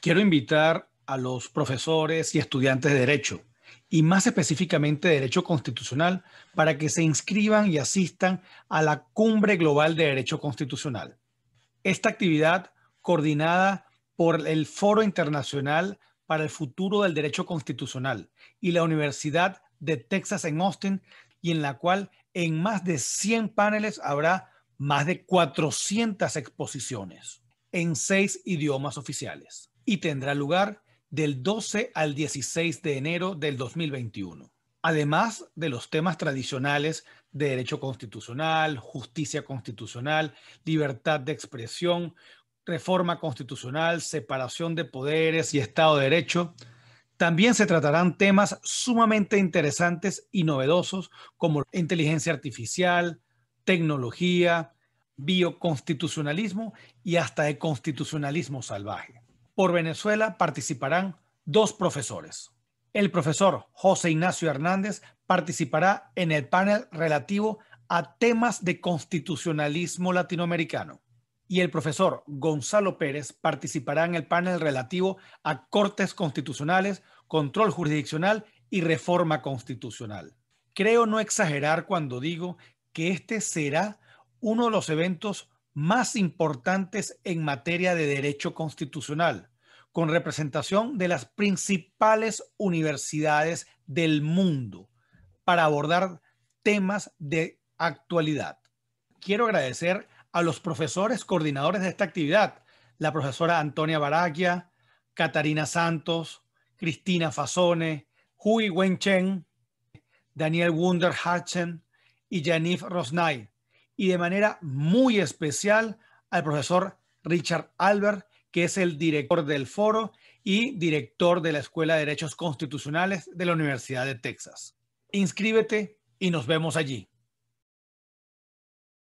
Quiero invitar a los profesores y estudiantes de Derecho, y más específicamente Derecho Constitucional, para que se inscriban y asistan a la Cumbre Global de Derecho Constitucional. Esta actividad, coordinada por el Foro Internacional para el Futuro del Derecho Constitucional y la Universidad de Texas en Austin, y en la cual en más de 100 paneles habrá más de 400 exposiciones en seis idiomas oficiales y tendrá lugar del 12 al 16 de enero del 2021. Además de los temas tradicionales de derecho constitucional, justicia constitucional, libertad de expresión, reforma constitucional, separación de poderes y Estado de Derecho, también se tratarán temas sumamente interesantes y novedosos como inteligencia artificial, tecnología, bioconstitucionalismo y hasta el constitucionalismo salvaje por Venezuela participarán dos profesores. El profesor José Ignacio Hernández participará en el panel relativo a temas de constitucionalismo latinoamericano y el profesor Gonzalo Pérez participará en el panel relativo a cortes constitucionales, control jurisdiccional y reforma constitucional. Creo no exagerar cuando digo que este será uno de los eventos más importantes en materia de derecho constitucional, con representación de las principales universidades del mundo para abordar temas de actualidad. Quiero agradecer a los profesores coordinadores de esta actividad, la profesora Antonia Baraglia, Catarina Santos, Cristina Fasone, Hui Wenchen, Daniel Wunder hatchen y Janif Rosnay, y de manera muy especial al profesor Richard Albert, que es el director del foro y director de la Escuela de Derechos Constitucionales de la Universidad de Texas. Inscríbete y nos vemos allí.